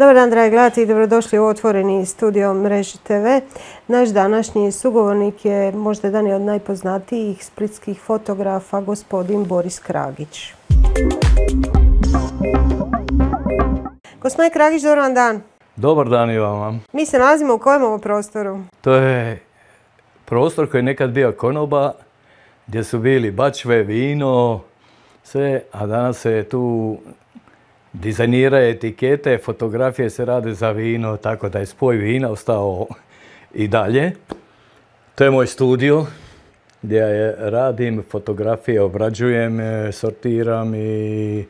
Dobar dan, dragi i dobrodošli u Otvoreni studio Mreži TV. Naš današnji sugovornik je možda jedan od najpoznatijih splitskih fotografa, gospodin Boris Kragić. Gospodin Kragić, dobar vam dan. Dobar dan i vama. Mi se nalazimo u kojem ovom prostoru? To je prostor koji je nekad bio konoba, gdje su bili bačve, vino, sve, a danas se tu Dizajniraju etikete, fotografije se rade za vino, tako da je spoj vina ostao i dalje. To je moj studio gdje radim, fotografije obrađujem, e, sortiram i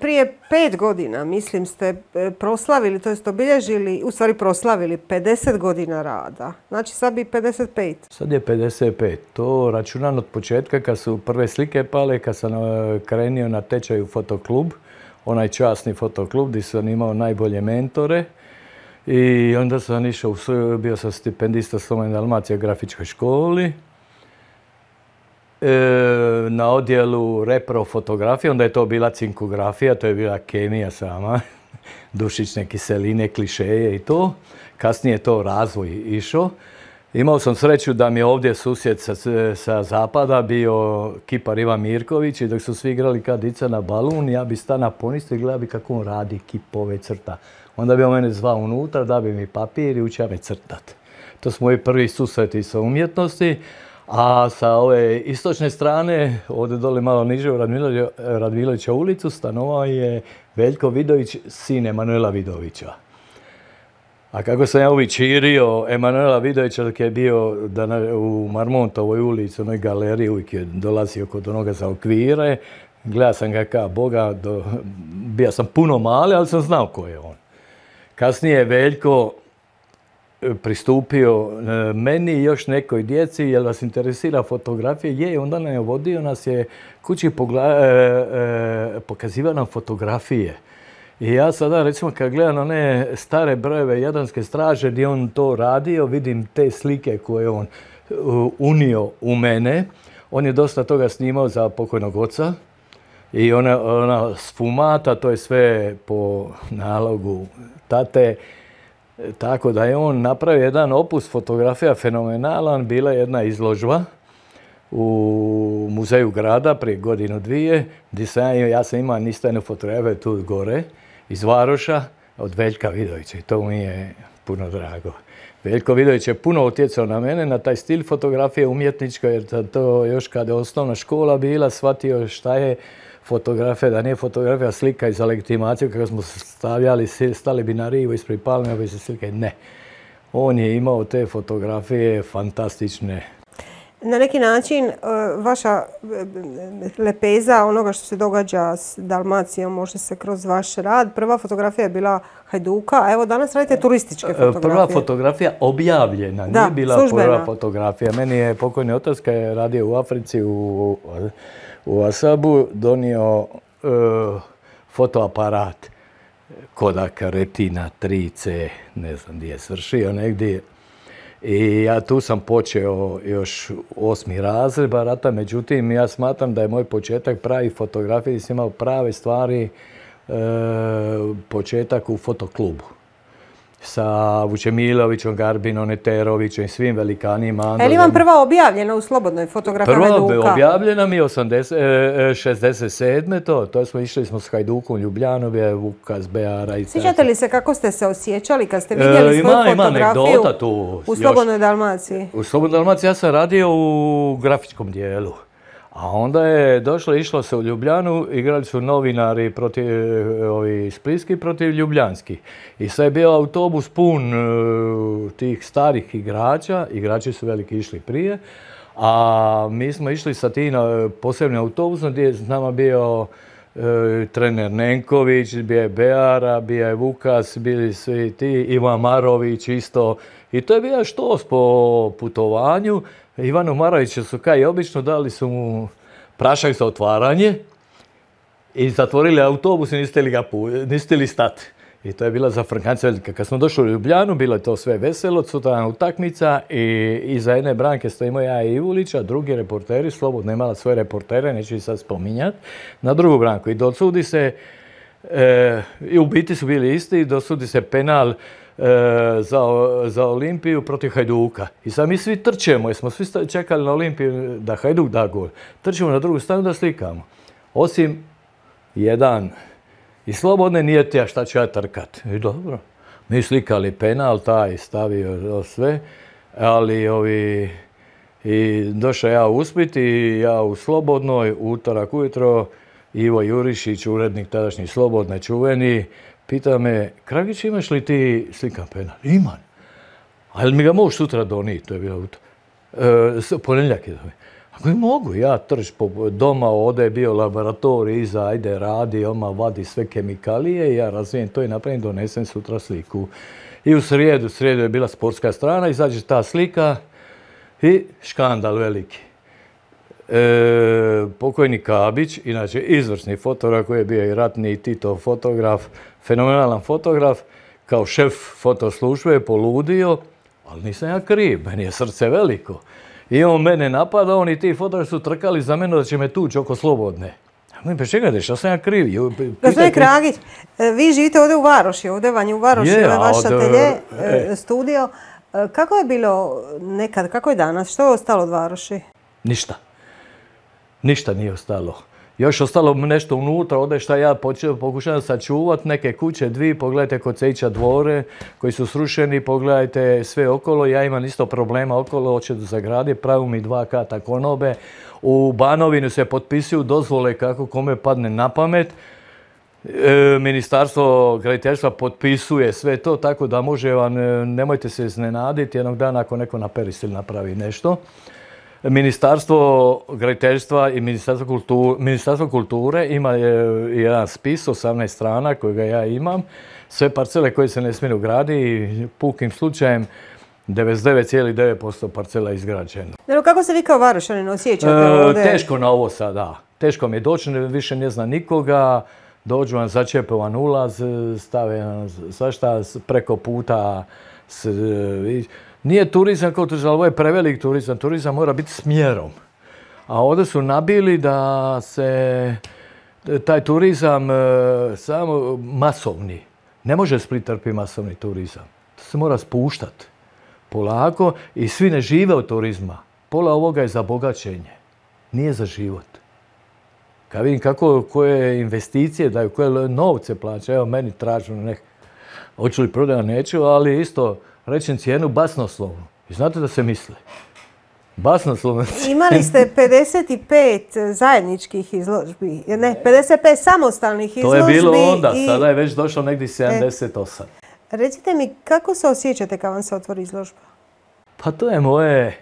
prije pet godina, mislim, ste e, proslavili, to jest obilježili, u stvari proslavili 50 godina rada. Znači sad bi 55. Sad je 55. To računam od početka kad su prve slike pale, kad sam e, krenio na tečaj u fotoklub, onaj časni fotoklub gdje sam imao najbolje mentore. I onda sam išao, bio sam stipendista Slovenije Dalmacije grafičkoj školi. E, na odjelu reprofotografije, onda je to bila cinkografija, to je bila kemija sama, dušične kiseline, klišeje i to. Kasnije je to razvoj išao. Imao sam sreću da mi je ovdje susjed sa, zapada bio kipar Ivan Mirković i dok su svi igrali kadica na balun, ja bi stana ponistio i gledao bi kako on radi kipove crta. Onda bi on mene zvao unutra, da bi mi papir i učio me crtat. To su moji prvi susreti sa umjetnosti. A sa ove istočne strane, ovdje dole malo niže u ulicu, stanovao je Veljko Vidović, sin Emanuela Vidovića. A kako sam ja uvičirio Emanuela Vidovića dok je bio u Marmontovoj ulici, u onoj galeriji, uvijek je dolazio kod onoga za okvire. Gledao sam ga kao Boga, bio sam puno mali, ali sam znao ko je on. Kasnije je Veljko pristupio e, meni i još nekoj djeci, jer vas interesira fotografije, je, onda nam je vodio, nas je kući e, e, pokazivao nam fotografije. I ja sada, recimo, kad gledam one stare brojeve Jadranske straže gdje on to radio, vidim te slike koje on unio u mene. On je dosta toga snimao za pokojnog oca i ona, ona sfumata, to je sve po nalogu tate. Tako da je on napravio jedan opus fotografija fenomenalan, bila je jedna izložba u muzeju grada prije godinu dvije, gdje sam ja, ja sam imao nistajnu fotografiju tu gore, iz Varoša, od Veljka Vidovića i to mi je puno drago. Veljko Vidović je puno utjecao na mene, na taj stil fotografije umjetničko, jer to još kada je osnovna škola bila, shvatio šta je fotografija, da nije fotografija slika i za legitimaciju kako smo stavljali, stali bi na rivu ispred palme, se slike, ne. On je imao te fotografije fantastične. Na neki način e, vaša e, e, lepeza onoga što se događa s Dalmacijom može se kroz vaš rad. Prva fotografija je bila Hajduka, a evo danas radite turističke fotografije. Prva fotografija objavljena, nije bila prva fotografija. Meni je pokojni otac je radio u Africi u u Asabu donio e, fotoaparat Kodak Retina 3C, ne znam gdje je svršio negdje. I ja tu sam počeo još osmi razred barata, međutim ja smatram da je moj početak pravi fotografiji, sam imao prave stvari, e, početak u fotoklubu sa Vučemilovićom, Garbinom, Eterovićem i svim velikanima. E, je li vam prva objavljena u slobodnoj fotografiji Hajduka? Prva objavljena mi je 67. E, e, to, to smo išli smo s Hajdukom Ljubljanovi, Vukas, Beara i Sjećate li se kako ste se osjećali kad ste vidjeli svoju fotografiju u Slobodnoj Dalmaciji? U Slobodnoj Dalmaciji ja sam radio u grafičkom dijelu. A onda je došlo, išlo se u Ljubljanu, igrali su novinari protiv, eh, ovi protiv ljubljanski. I sve je bio autobus pun eh, tih starih igrača, igrači su veliki išli prije, a mi smo išli sa tim eh, posebnim autobusom gdje je s nama bio trener Nenković, bio je Beara, bio je Vukas, bili svi ti, Ivan Marović isto. I to je bio štos po putovanju. Ivanu Maroviću su i obično dali su mu prašak za otvaranje i zatvorili autobus i niste li, ga stati. I to je bila za Frankance velika. Kad smo došli u Ljubljanu, bilo je to sve veselo, cutana utakmica i iza jedne branke stojimo ja i a drugi reporteri, slobodno imala svoje reportere, neću ih sad spominjati, na drugu branku. I dosudi se, e, i u biti su bili isti, dosudi se penal E, za, Olimpiju protiv Hajduka. I sad mi svi trčemo, jer smo svi čekali na Olimpiju da Hajduk da gol. Trčemo na drugu stranu da slikamo. Osim jedan. I slobodne nije a šta ću ja trkat. I dobro. Mi slikali penal, taj stavio sve. Ali ovi... I došao ja uspiti i ja u Slobodnoj, utorak ujutro, Ivo Jurišić, urednik tadašnji Slobodne, čuveni, Pita me, Kragić imaš li ti slikan penal? Imam. Ali mi ga možeš sutra donijeti, to je bilo u E, ponedjeljak je Ako mi mogu, ja trž, po doma, ovdje je bio laboratorij, iza, ajde, radi, oma vadi sve kemikalije, ja razvijem to i napravim, donesem sutra sliku. I u srijedu, srijedu je bila sportska strana, izađe ta slika i škandal veliki. E, pokojni Kabić, inače izvrsni fotograf koji je bio i ratni i Tito fotograf, fenomenalan fotograf, kao šef fotoslužbe je poludio, ali nisam ja kriv, meni je srce veliko. I on mene napadao on i ti fotografi su trkali za mene da će me tući oko slobodne. Mi pa čekajte, što sam ja kriv? Gospodin Kragić, e, vi živite ovdje u Varoši, ovdje vam je u Varoši je, atelje, e, studio. Kako je bilo nekad, kako je danas, što je ostalo od Varoši? Ništa ništa nije ostalo. Još ostalo nešto unutra, ovdje šta ja počeo, pokušavam sačuvati neke kuće, dvi, pogledajte kod Cejića dvore koji su srušeni, pogledajte sve okolo, ja imam isto problema okolo, hoće da zagradi, pravu mi dva kata konobe, u Banovinu se potpisuju dozvole kako kome padne na pamet, e, ministarstvo graditeljstva potpisuje sve to, tako da može vam, e, nemojte se iznenaditi jednog dana ako neko na perisil napravi nešto. Ministarstvo graditeljstva i Ministarstvo kulture, Ministarstvo kulture ima jedan spis, 18 strana kojega ja imam. Sve parcele koje se ne smiju gradi i pukim slučajem 99,9% parcela je izgrađeno. kako se vi kao Varošanin osjećate e, Teško na ovo sada. Teško mi je doći, više ne zna nikoga. Dođu vam začepovan ulaz, stave svašta preko puta. S, nije turizam kao turizam, ovo je prevelik turizam. Turizam mora biti smjerom. A ovdje su nabili da se e, taj turizam e, samo masovni. Ne može Split trpi masovni turizam. To se mora spuštati polako i svi ne žive od turizma. Pola ovoga je za bogaćenje, nije za život. Kad vidim kako, koje investicije daju, koje novce plaćaju, evo meni tražu nek, hoću li prodaj, neću, ali isto rečem cijenu slovo. I znate da se misle. Basno slovo. Imali ste 55 zajedničkih izložbi, ne, 55 samostalnih izložbi. To je bilo onda, sada je već došlo negdje 78. E, recite mi, kako se osjećate kad vam se otvori izložba? Pa to je moje,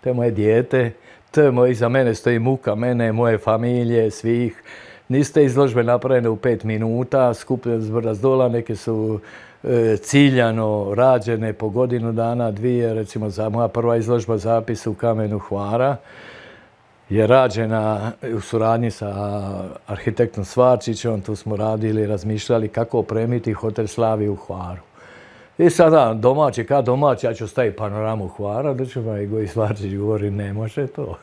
to je moje dijete, to je moje, iza mene stoji muka, mene, moje familije, svih. Niste izložbe napravljene u pet minuta, skupljene zbrda z dola, neke su E, ciljano rađene po godinu dana, dvije, recimo za moja prva izložba zapisa u kamenu Hvara je rađena u suradnji sa arhitektom Svarčićom, tu smo radili, razmišljali kako opremiti hotel Slavi u Hvaru. I sada domaći, kad domaći, ja ću staviti panoramu Hvara, ću vam i govori, ne može to.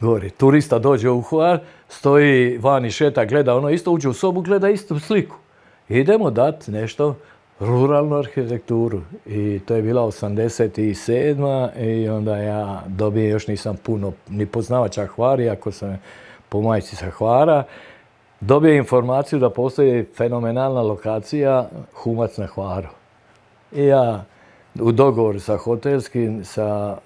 Govori, turista dođe u Hvar, stoji vani šeta, gleda ono isto, uđe u sobu, gleda istu sliku. Idemo dati nešto ruralnu arhitekturu i to je bila 87. i onda ja dobijem, još nisam puno ni poznavač hvari ako sam po majici sa Hvara, dobijem informaciju da postoji fenomenalna lokacija Humac na Hvaru. I ja u dogovoru sa hotelskim, sa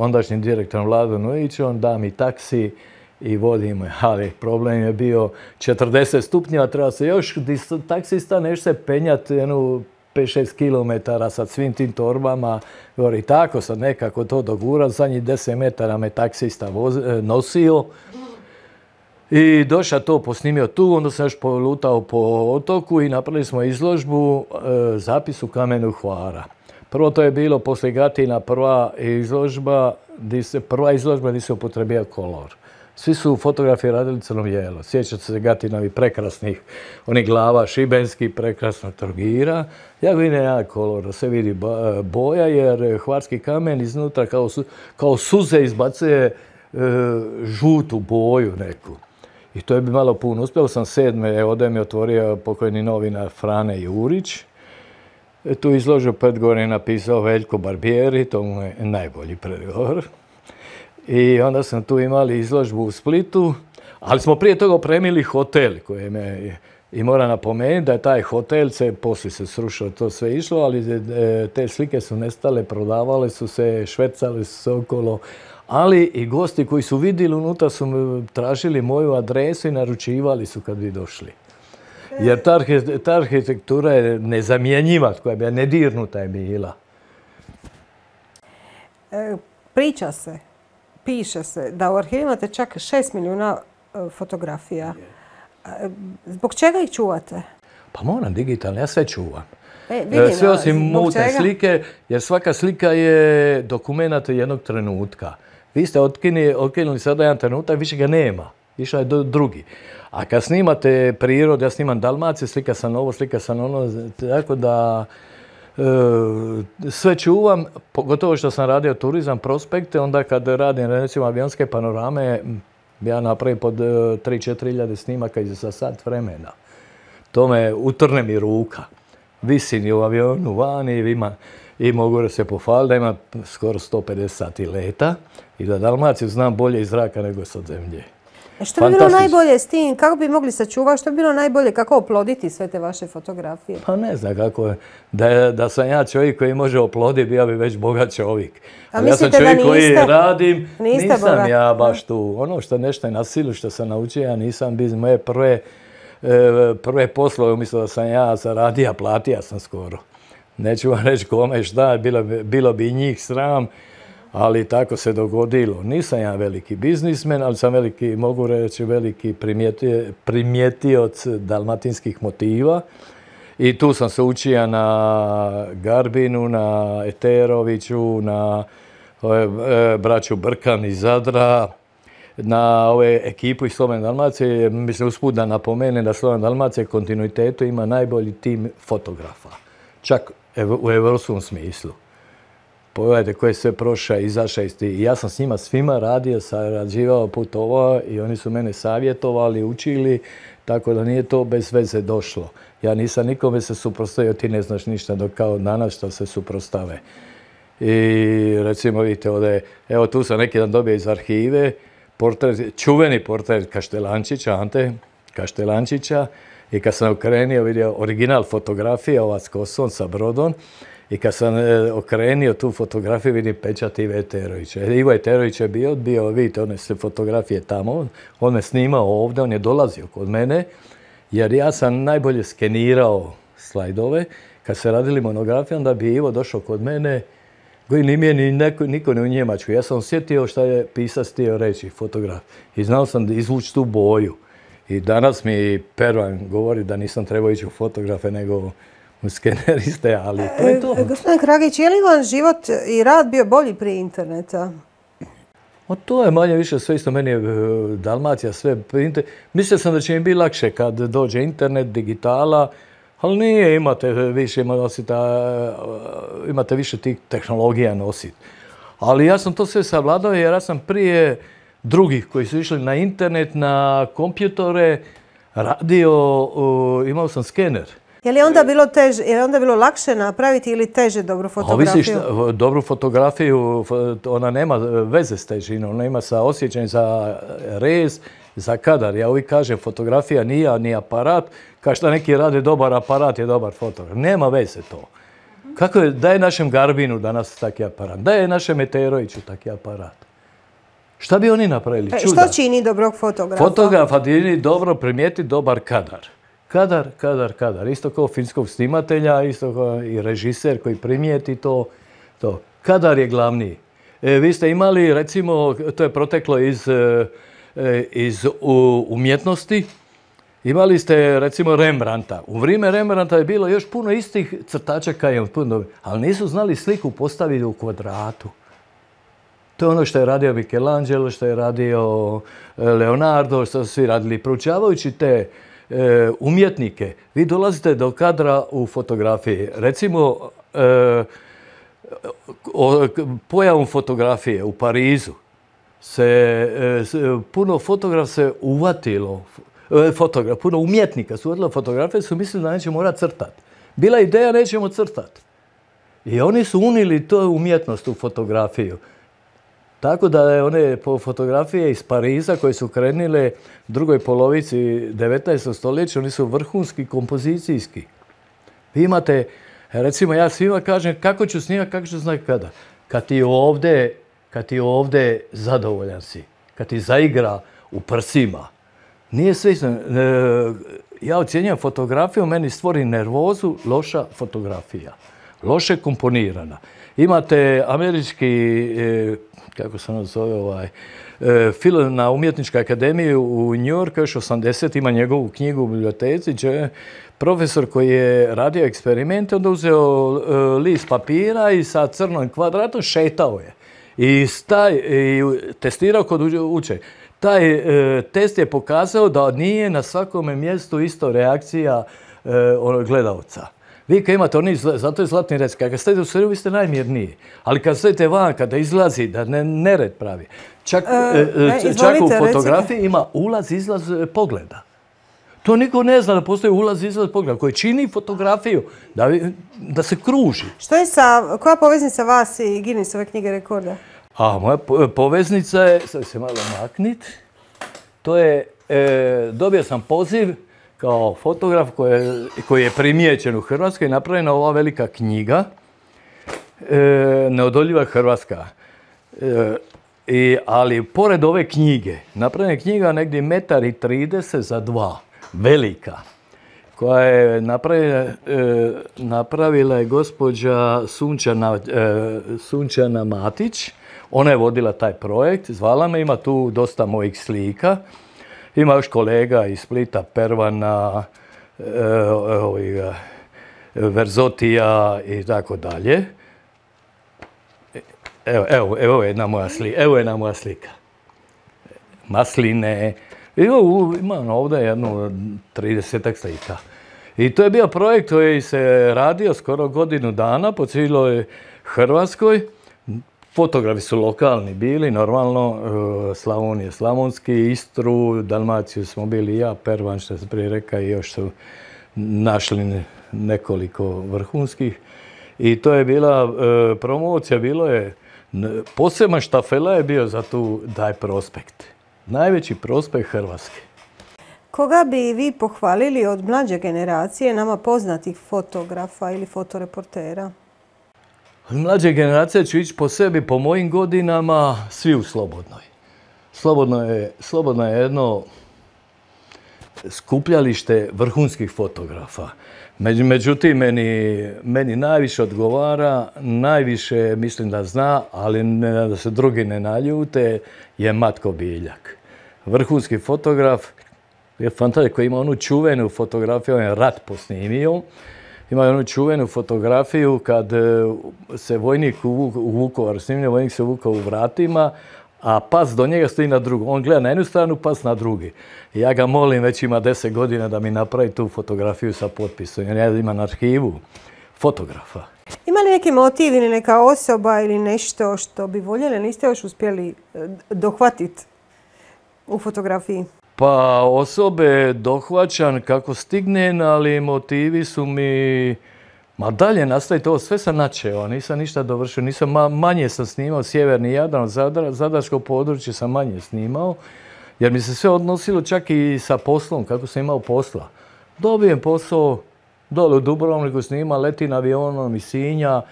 ondašnjim direktorom Vladom Nujićom, dam mi taksi i vodim je, ali problem je bio 40 stupnjeva, treba se još, taksista nešto se penjati jednu 5-6 km sa svim tim torbama, i tako sam nekako to dogurao, zadnjih 10 metara me taksista e, nosio. I došao to, posnimio tu, onda sam još polutao po otoku i napravili smo izložbu e, zapisu u kamenu Hvara. Prvo to je bilo poslije Gatina prva izložba, se, prva izložba gdje se upotrebio kolor. Svi su fotografije radili crno jelo. Sjećate se Gatinovi prekrasnih, oni glava šibenski prekrasno trgira. Ja vidim jedan kolor, se vidi e, boja jer hvarski kamen iznutra kao, suze izbacuje e, žutu boju neku. I to je bi malo puno. Uspio sam sedme, ovdje mi otvorio pokojni novina Frane Jurić. E, tu izložio pet i napisao Veljko Barbieri, to mu je najbolji predgovor. I onda sam tu imali izložbu u Splitu, ali smo prije toga opremili hotel koji me... I moram napomenuti da je taj hotel, se, poslije se srušilo, to sve išlo, ali e, te slike su nestale, prodavale su se, švecale su se okolo. Ali i gosti koji su vidjeli unutra su tražili moju adresu i naručivali su kad bi došli. Jer ta, arhitektura je nezamjenjiva, koja bi nedirnuta je bila. E, priča se piše se da u arhivu imate čak 6 milijuna e, fotografija. E, zbog čega ih čuvate? Pa moram digitalno, ja sve čuvam. E, sve osim mute slike, jer svaka slika je dokument jednog trenutka. Vi ste otkinuli sada jedan trenutak, više ga nema. Išao je drugi. A kad snimate prirodu, ja snimam Dalmaciju, slika sam ovo, slika sam ono, tako da... E, sve čuvam, pogotovo što sam radio turizam, prospekte, onda kad radim recimo avionske panorame, ja napravim pod 3-4 e, snimaka i za sat vremena. To me utrne mi ruka. Visim u avionu vani i mogu se pohvaliti da ima skoro 150 sati leta i da Dalmaciju znam bolje iz zraka nego sa zemlje. E, što bi bilo najbolje s tim? Kako bi mogli sačuvati? Što bi bilo najbolje? Kako oploditi sve te vaše fotografije? Pa ne znam kako je. Da, sam ja čovjek koji može oploditi, bio bi već bogat čovjek. A Ali ja sam čovjek koji radim, nisam ja baš tu. Ono što nešto je na silu što sam naučio, ja nisam bez moje prve, e, prve poslove, umjesto da sam ja zaradio, platio sam skoro. Neću vam reći kome šta, bilo, bilo bi njih sram ali tako se dogodilo. Nisam ja veliki biznismen, ali sam veliki, mogu reći, veliki primjetioc dalmatinskih motiva. I tu sam se učio na Garbinu, na Eteroviću, na e, e, braću Brkan iz Zadra, na ove ekipu iz Sloven Dalmacije. Mislim, usput da napomenem da Sloven Dalmacije kontinuitetu ima najbolji tim fotografa. Čak u evropskom smislu pogledajte koje je sve prošao, izaša iz I ja sam s njima svima radio, sarađivao, putovao i oni su mene savjetovali, učili, tako da nije to bez veze došlo. Ja nisam nikome se suprostavio, ti ne znaš ništa dok kao danas što se suprostave. I recimo vidite ovdje, evo tu sam neki dan dobio iz arhive, portret, čuveni portret Kaštelančića, Ante Kaštelančića, i kad sam okrenio vidio original fotografije, ova s kosom, sa brodom, i kad sam e, okrenio tu fotografiju, vidim pečat Ive Eterovića. E, Ivo Eterović je bio, bio, vidite, one se fotografije tamo, on me snimao ovdje, on je dolazio kod mene, jer ja sam najbolje skenirao slajdove. Kad se radili monografije, onda bi Ivo došao kod mene, koji ni mi ni niko ne u Njemačku. Ja sam sjetio šta je pisac htio reći, fotograf. I znao sam da izvući tu boju. I danas mi Pervan govori da nisam trebao ići u fotografe, nego skeneriste, ali to je to. E, gospodin Kragić, je li vam život i rad bio bolji prije interneta? O, to je manje više sve isto. Meni je e, Dalmacija sve prije Mislio sam da će mi biti lakše kad dođe internet, digitala, ali nije, imate više, e, imate više tih tehnologija nositi. Ali ja sam to sve savladao jer ja sam prije drugih koji su išli na internet, na kompjutore, radio, imao sam skener. Je li onda bilo teže, je li onda bilo lakše napraviti ili teže dobru fotografiju? Ovisi dobru fotografiju, ona nema veze s težinom, ona ima sa osjećanjem za rez, za kadar. Ja uvijek kažem, fotografija nije ni aparat, kao što neki rade dobar aparat je dobar fotograf. Nema veze to. Kako je, našem Garbinu danas taki aparat, daje našem Meteoroviću taki aparat. Šta bi oni napravili? E, Čuda. Što čini dobrog fotografa? Fotografa čini dobro primijeti dobar kadar kadar, kadar, kadar. Isto kao finskog snimatelja, isto kao i režiser koji primijeti to. Kadar je glavni. E, vi ste imali, recimo, to je proteklo iz, e, e, umjetnosti, imali ste recimo Rembrandta. U vrijeme Rembrandta je bilo još puno istih crtača kao puno, ali nisu znali sliku postaviti u kvadratu. To je ono što je radio Michelangelo, što je radio Leonardo, što su svi radili. Proučavajući te E, umjetnike. Vi dolazite do kadra u fotografiji. Recimo, e, pojavom fotografije u Parizu se e, puno fotograf se uvatilo, fotograf, puno umjetnika su uvatilo fotografije, su mislili da neće morati crtati. Bila ideja nećemo crtati. I oni su unili to umjetnost u fotografiju. Tako da je one fotografije iz Pariza koje su krenile drugoj polovici 19. stoljeća, oni su vrhunski kompozicijski. Vi imate, recimo ja svima kažem kako ću snimati, kako ću znati kada. Kad ti ovdje, kad ti ovdje zadovoljan si, kad ti zaigra u prsima. Nije sve e, Ja ocjenjujem fotografiju, meni stvori nervozu loša fotografija loše komponirana. Imate američki, e, kako se ono ovaj, e, na umjetničkoj akademiji u New Yorku još 80 ima njegovu knjigu u biblioteci gdje profesor koji je radio eksperimente onda uzeo e, list papira i sa crnom kvadratom šetao je i, testirao kod uče. Taj test je pokazao da nije na svakome mjestu isto reakcija e, gledalca. Vi kad imate oni, zato je zlatni red, kad ste u sredu, vi ste najmjerniji. Ali kad stojite van, kada izlazi, da ne, nered pravi. Čak, e, e, e, u fotografiji ima ulaz, izlaz pogleda. To niko ne zna da postoji ulaz i izlaz pogleda koji čini fotografiju da, se kruži. Što je sa, koja poveznica vas i ove knjige rekorda? A moja poveznica je, sad se malo maknit, to je, dobio sam poziv kao fotograf koji je primijećen u Hrvatskoj, napravljena ova velika knjiga e, Neodoljiva Hrvatska. E, ali pored ove knjige, napravljena je knjiga negdje metar i 30 za dva, velika, koja je e, napravila, je gospođa Sunčana, Sunčana Matić. Ona je vodila taj projekt, zvala me, ima tu dosta mojih slika. Ima još kolega iz Splita, Pervana, eh, eh, Verzotija i tako dalje. Evo, evo, evo jedna moja slika. Evo jedna moja slika. Masline. Evo, imam ovdje jednu 30 slika. I to je bio projekt koji se radio skoro godinu dana po cijeloj Hrvatskoj. Fotografi su lokalni bili, normalno, e, Slavon slavonski, Istru, Dalmaciju smo bili ja, Pervan što sam prije rekao i još su našli nekoliko vrhunskih. I to je bila e, promocija, bilo je, poseban štafela je bio za tu daj prospekt. Najveći prospekt Hrvatske. Koga bi vi pohvalili od mlađe generacije nama poznatih fotografa ili fotoreportera? Mlađe generacije će ići po sebi, po mojim godinama, svi u Slobodnoj. Slobodno je, je jedno skupljalište vrhunskih fotografa. Međutim, meni, meni najviše odgovara, najviše mislim da zna, ali ne, da se drugi ne naljute, je Matko Biljak. Vrhunski fotograf, je fantastik koji ima onu čuvenu fotografiju, on je rat posnimio imaju onu čuvenu fotografiju kad e, se vojnik u Vukovar snimlja, vojnik se vukao u vratima, a pas do njega stoji na drugu. On gleda na jednu stranu, pas na drugi. Ja ga molim, već ima deset godina da mi napravi tu fotografiju sa potpisom, jer ja imam arhivu fotografa. Ima li neki motiv ili neka osoba ili nešto što bi voljeli, niste još uspjeli e, dohvatiti u fotografiji? Pa osobe dohvaćan, kako stignem, ali motivi su mi... Ma dalje nastavite, to, sve sam načeo, nisam ništa dovršio, nisam, manje sam snimao Sjeverni Jadran, Zadarsko područje sam manje snimao, jer mi se sve odnosilo čak i sa poslom, kako sam imao posla. Dobijem posao, dole u Dubrovniku snima, letim avionom iz Sinja,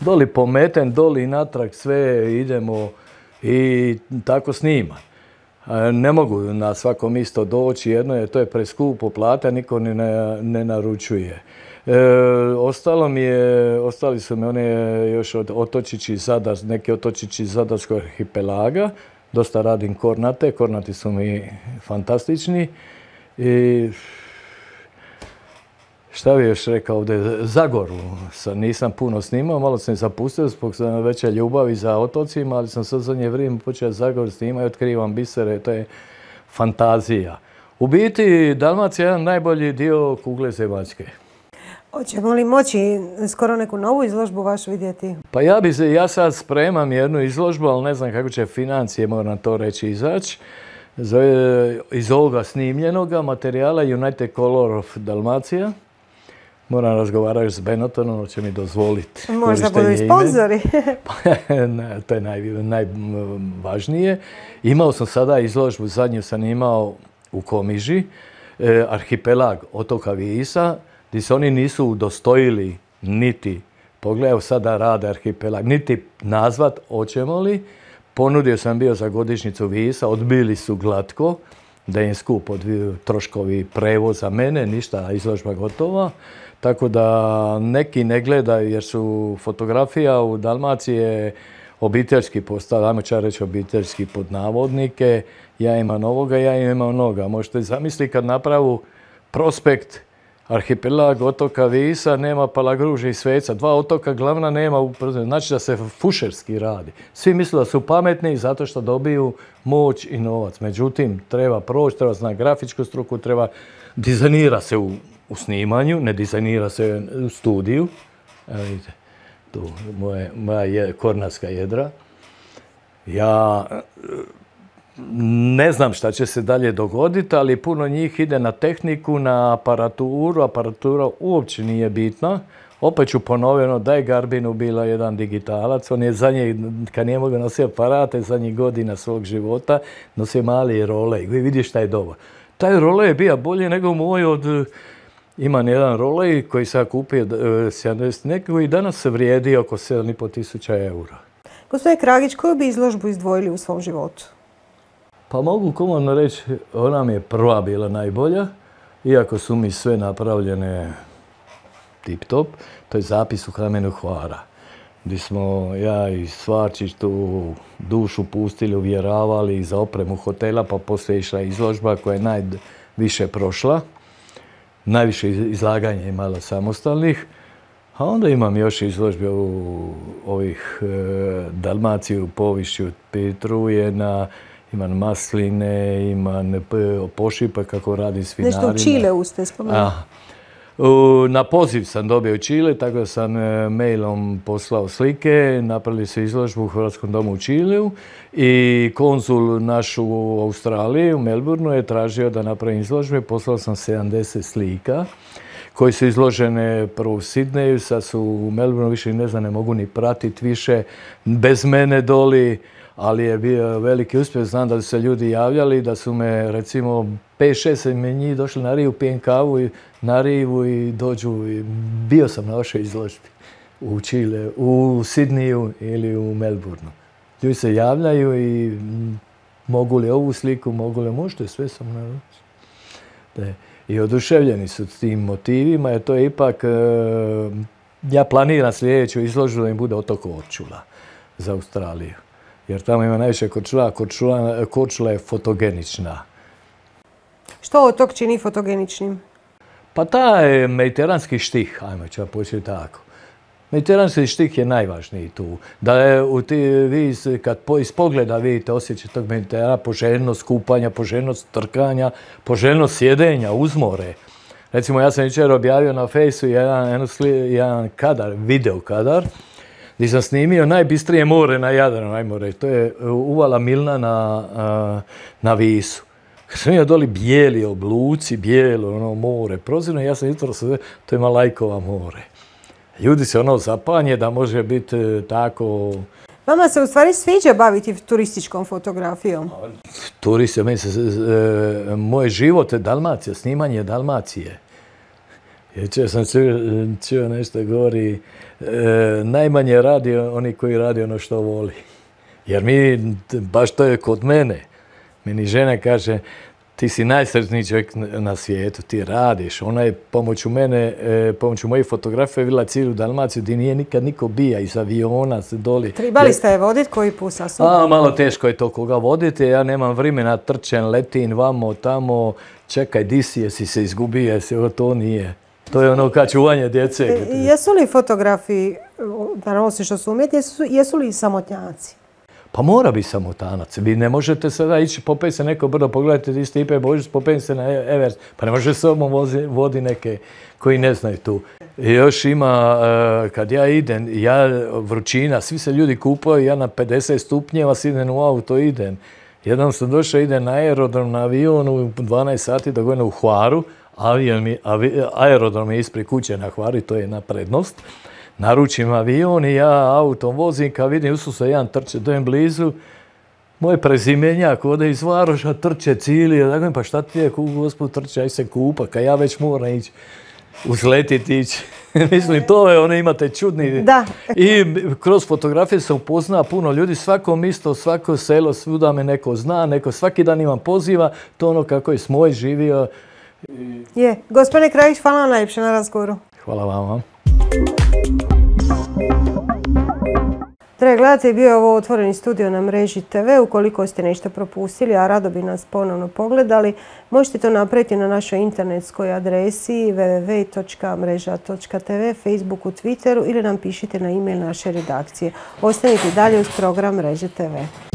doli pometen, doli natrag, sve idemo i tako snima ne mogu na svako mjesto doći jedno je, to je preskupo plata, niko ni ne, naručuje. E, ostalo mi ostali su mi one još od otočići Zadar, neki otočići Zadarskog arhipelaga. Dosta radim kornate, kornati su mi fantastični. I Šta bi još rekao ovdje? Zagoru. Nisam puno snimao, malo sam zapustio zbog veća ljubavi za otocima, ali sam sad zadnje vrijeme počeo Zagor snimao i otkrivam bisere, to je fantazija. U biti, Dalmacija je jedan najbolji dio kugle zemaljske. Hoćemo li moći skoro neku novu izložbu vašu vidjeti? Pa ja bi se, ja sad spremam jednu izložbu, ali ne znam kako će financije, moram to reći, izaći. Iz ovoga snimljenoga materijala United Color of Dalmacija Moram razgovarati s Benotonom, on će mi dozvoliti Možda budu i sponzori. Pa, to je najvažnije. Imao sam sada izložbu, zadnju sam imao u Komiži, e, arhipelag otoka Visa, gdje se oni nisu udostojili niti, pogledao sada rade arhipelag, niti nazvat hoćemo li. Ponudio sam bio za godišnjicu Visa, odbili su glatko da im skupo troškovi prevoza mene, ništa, izložba gotova. Tako da neki ne gledaju jer su fotografija u Dalmaciji je obiteljski postao, ajmo ću reći obiteljski pod navodnike, ja imam ovoga, ja imam onoga. Možete zamisliti kad napravu prospekt arhipelag otoka Visa, nema Palagruže i Sveca. Dva otoka glavna nema, znači da se fušerski radi. Svi misle da su pametni zato što dobiju moć i novac. Međutim, treba proći, treba znati grafičku struku, treba dizajnira se u, snimanju, ne dizajnira se u studiju. Evo vidite, tu moje, moja je, kornarska jedra. Ja ne znam šta će se dalje dogoditi, ali puno njih ide na tehniku, na aparaturu. Aparatura uopće nije bitna. Opet ću ponoveno da je Garbinu bila jedan digitalac. On je za njih, kad nije mogao nositi aparate, zadnjih godina svog života nosio mali role vi vidiš šta je dobro. Taj role je bio bolji nego moj od... Imam jedan rolej koji sam kupio 70 e, nekog i danas se vrijedi oko 7,5 tisuća eura. Gospodin Kragić, koju bi izložbu izdvojili u svom životu? Pa mogu komodno reći, ona mi je prva bila najbolja, iako su mi sve napravljene tip top, to je zapis u kamenu hvara. Gdje smo ja i Svarčić tu dušu pustili, uvjeravali za opremu hotela, pa poslije išla izložba koja je najviše prošla. Najviše izlaganja imala samostalnih. A onda imam još izložbe u ovih dalmaciju e, Dalmaciju, Povišću, na imam masline, imam pošipa kako radi s Nešto u Čile spomenuli. Na poziv sam dobio Čile, tako da sam e, mailom poslao slike, napravili se izložbu u Hrvatskom domu u Čileu i konzul naš u Australiji, u Melbourneu, je tražio da napravim izložbe. Poslao sam 70 slika koji su izložene prvo u Sidneju, sad su u Melbourneu, više ne znam, ne mogu ni pratiti više, bez mene doli ali je bio veliki uspjeh, znam da su se ljudi javljali, da su me recimo 5-6 menji došli na rivu, pijem kavu i na Rivu i dođu i bio sam na vašoj izložbi u u Sidniju ili u Melbourneu. Ljudi se javljaju i mogu li ovu sliku, mogu li možete, sve sam na I oduševljeni su tim motivima jer to je ipak, e, ja planiram sljedeću izložbu da im bude otoko Očula za Australiju jer tamo ima najviše kočula, a kočula je fotogenična. Što od tog čini fotogeničnim? Pa taj mediteranski štih, ajmo ću početi tako. Mediteranski štih je najvažniji tu. Da je u ti, vi kad po, iz pogleda vidite osjećaj tog mediterana, poželjnost kupanja, poželjnost trkanja, poželjnost sjedenja uz more. Recimo ja sam jučer objavio na fejsu jedan, jedan kadar, video kadar, gdje sam snimio najbistrije more na Jadranu, najmore, to je e, uvala Milna na, e, Visu. Kad sam imao doli bijeli obluci, bijelo ono more, prozirno, ja sam jutro to je Malajkova more. Ljudi se ono zapanje da može biti e, tako... Vama se u stvari sviđa baviti turističkom fotografijom? Turist, meni se, moj život je Dalmacija, snimanje Dalmacije. Jer sam čuo, čuo nešto govori, E, najmanje radi oni koji radi ono što voli. Jer mi, baš to je kod mene. Meni žena kaže, ti si najsretniji čovjek na svijetu, ti radiš. Ona je pomoću mene, e, pomoću mojih fotografija vila cijelu Dalmaciju gdje nije nikad niko bija iz aviona se doli. Tribali ste je voditi koji pusa su? A, malo teško je to koga voditi, e, ja nemam vremena, trčen, letim, vamo, tamo, čekaj, di si, jesi se izgubio, jesi, to nije. To je ono kao čuvanje djece. E, jesu li fotografi, osim što su umjeti, jesu, li samotnjaci? Pa mora biti samotanac. Vi ne možete sada ići, popet se neko brdo, pogledajte ti Stipe Božić, popen se na e- Everest. Pa ne može sobom vozi, vodi neke koji ne znaju tu. Još ima, e, kad ja idem, ja vrućina, svi se ljudi kupaju, ja na 50 stupnjeva idem u auto, idem. Jednom sam došao, idem na aerodrom, na avionu, u 12 sati dok u Hvaru, avion, avi, aerodrom je ispred kuće na Hvari, to je jedna prednost. Naručim avion i ja autom vozim, kad vidim se jedan trče, dojem blizu, moj prezimenjak ode iz Varoša, trče cili, pa šta ti je ku gospod trče, aj se kupa, kad ja već moram ići uzletiti ići. Mislim, to je, one imate čudni. Da. I kroz fotografije se upozna puno ljudi, svako misto, svako selo, svuda me neko zna, neko svaki dan imam poziva, to ono kako je s moj živio, je. Gospodine Krajić, hvala vam najljepše na razgovoru. Hvala vam. Dragi bio je ovo otvoreni studio na mreži TV. Ukoliko ste nešto propustili, a rado bi nas ponovno pogledali, možete to napraviti na našoj internetskoj adresi www.mreža.tv, Facebooku, Twitteru ili nam pišite na e-mail naše redakcije. Ostanite dalje uz program Mreže TV.